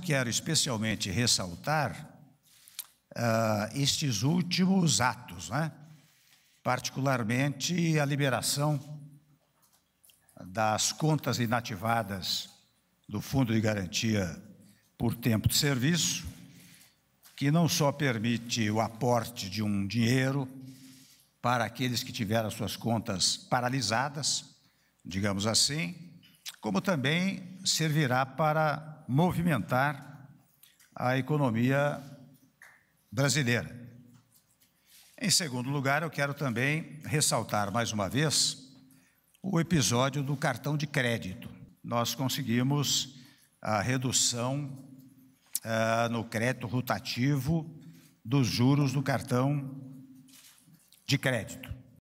eu quero especialmente ressaltar uh, estes últimos atos, né? particularmente a liberação das contas inativadas do Fundo de Garantia por Tempo de Serviço, que não só permite o aporte de um dinheiro para aqueles que tiveram suas contas paralisadas, digamos assim, como também servirá para movimentar a economia brasileira. Em segundo lugar, eu quero também ressaltar mais uma vez o episódio do cartão de crédito. Nós conseguimos a redução uh, no crédito rotativo dos juros do cartão de crédito.